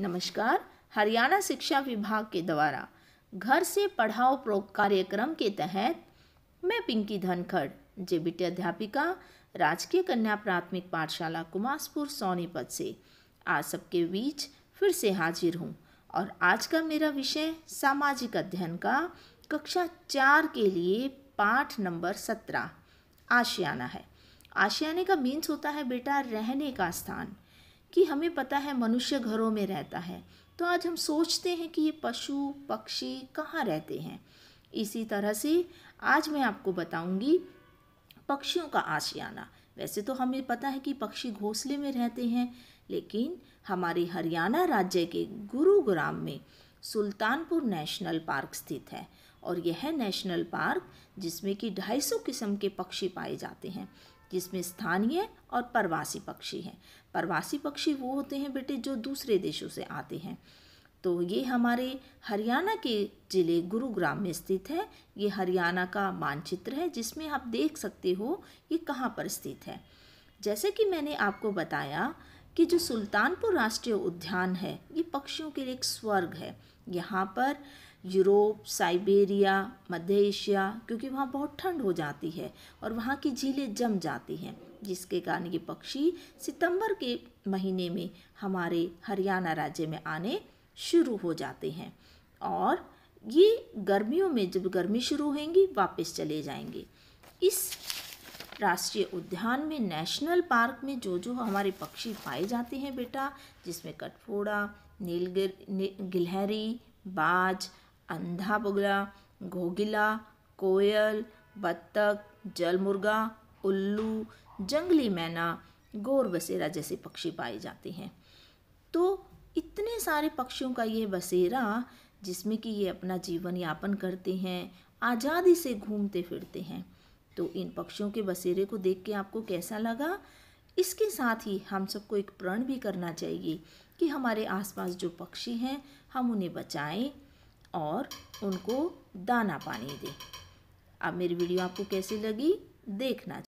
नमस्कार हरियाणा शिक्षा विभाग के द्वारा घर से पढ़ाओ प्रो कार्यक्रम के तहत मैं पिंकी धनखड़ जेबीटी अध्यापिका राजकीय कन्या प्राथमिक पाठशाला कुमासपुर सोनीपत से आज सबके बीच फिर से हाजिर हूँ और आज का मेरा विषय सामाजिक अध्ययन का कक्षा चार के लिए पाठ नंबर सत्रह आशियाना है आशियाने का मीन्स होता है बेटा रहने का स्थान कि हमें पता है मनुष्य घरों में रहता है तो आज हम सोचते हैं कि ये पशु पक्षी कहाँ रहते हैं इसी तरह से आज मैं आपको बताऊंगी पक्षियों का आशियाना वैसे तो हमें पता है कि पक्षी घोंसले में रहते हैं लेकिन हमारे हरियाणा राज्य के गुरुग्राम में सुल्तानपुर नेशनल पार्क स्थित है और यह नेशनल पार्क जिसमें कि 250 किस्म के पक्षी पाए जाते हैं जिसमें स्थानीय और प्रवासी पक्षी हैं प्रवासी पक्षी वो होते हैं बेटे जो दूसरे देशों से आते हैं तो ये हमारे हरियाणा के ज़िले गुरुग्राम में स्थित है ये हरियाणा का मानचित्र है जिसमें आप देख सकते हो ये कहाँ पर स्थित है जैसे कि मैंने आपको बताया कि जो सुल्तानपुर राष्ट्रीय उद्यान है ये पक्षियों के लिए एक स्वर्ग है यहाँ पर यूरोप साइबेरिया मध्य एशिया क्योंकि वहाँ बहुत ठंड हो जाती है और वहाँ की झीलें जम जाती हैं जिसके कारण ये पक्षी सितंबर के महीने में हमारे हरियाणा राज्य में आने शुरू हो जाते हैं और ये गर्मियों में जब गर्मी शुरू होंगी वापस चले जाएंगे इस राष्ट्रीय उद्यान में नेशनल पार्क में जो जो हमारे पक्षी पाए जाते हैं बेटा जिसमें कटफोड़ा नीलगिर गिलहरी बाज अंधा बगुला घोगिला कोयल बत्तख जल मुर्गा उल्लू जंगली मैना गोर बसेरा जैसे पक्षी पाए जाते हैं तो इतने सारे पक्षियों का ये बसेरा जिसमें कि ये अपना जीवन यापन करते हैं आज़ादी से घूमते फिरते हैं तो इन पक्षियों के बसेरे को देख के आपको कैसा लगा इसके साथ ही हम सबको एक प्रण भी करना चाहिए कि हमारे आसपास जो पक्षी हैं हम उन्हें बचाएं और उनको दाना पानी दें अब मेरी वीडियो आपको कैसी लगी देखना